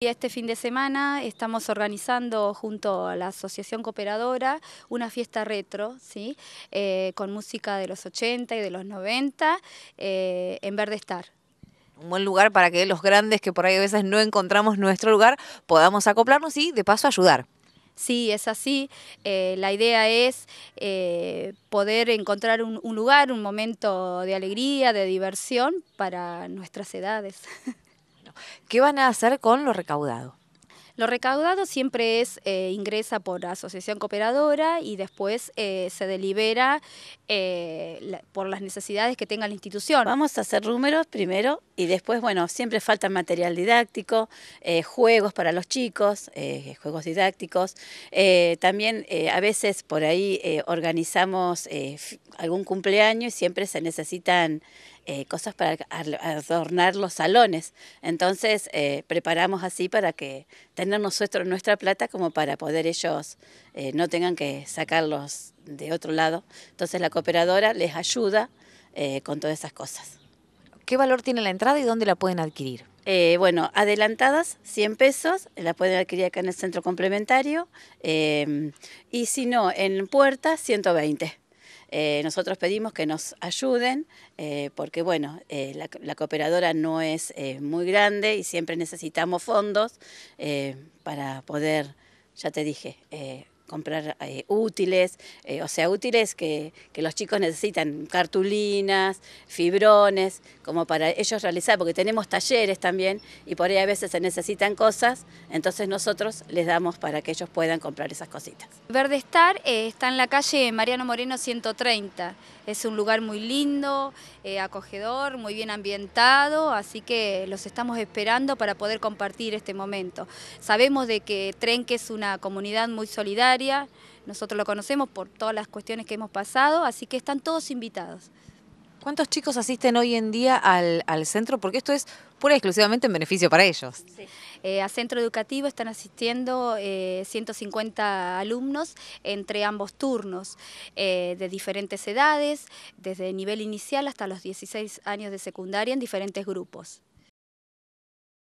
Y Este fin de semana estamos organizando junto a la Asociación Cooperadora una fiesta retro, ¿sí? Eh, con música de los 80 y de los 90 eh, en Verde estar. Un buen lugar para que los grandes que por ahí a veces no encontramos nuestro lugar podamos acoplarnos y de paso ayudar. Sí, es así. Eh, la idea es poder encontrar un lugar, un momento de alegría, de diversión para nuestras edades. ¿Qué van a hacer con lo recaudado? Lo recaudado siempre es eh, ingresa por asociación cooperadora y después eh, se delibera eh, por las necesidades que tenga la institución. Vamos a hacer números primero y después, bueno, siempre falta material didáctico, juegos para los chicos, juegos didácticos. también a veces por ahí organizamos algún cumpleaños y siempre se necesitan eh, cosas para adornar los salones. Entonces eh, preparamos así para que tener nuestra plata como para poder ellos eh, no tengan que sacarlos de otro lado. Entonces la cooperadora les ayuda con todas esas cosas. ¿Qué valor tiene la entrada y dónde la pueden adquirir? bueno, adelantadas 100 pesos, la pueden adquirir acá en el centro complementario. y si no, en puerta 120. Eh, nosotros pedimos que nos ayuden eh, porque, bueno, eh, la, la, cooperadora no es muy grande y siempre necesitamos fondos para poder, ya te dije, comprar eh, útiles, eh, o sea, útiles que, los chicos necesitan, cartulinas, fibrones, como para ellos realizar, porque tenemos talleres también y por ahí a veces se necesitan cosas, entonces nosotros les damos para que ellos puedan comprar esas cositas. Verde Star eh, está en la calle Mariano Moreno 130, es un lugar muy lindo, acogedor, muy bien ambientado, así que los estamos esperando para poder compartir este momento. Sabemos de que Trenque es una comunidad muy solidaria, nosotros lo conocemos por todas las cuestiones que hemos pasado, así que están todos invitados. ¿Cuántos chicos asisten hoy en día al, centro? Porque esto es pura y exclusivamente en beneficio para ellos. Eh, a centro educativo están asistiendo 150 eh, alumnos entre ambos turnos, eh, de diferentes edades, desde nivel inicial hasta los 16 años de secundaria en diferentes grupos.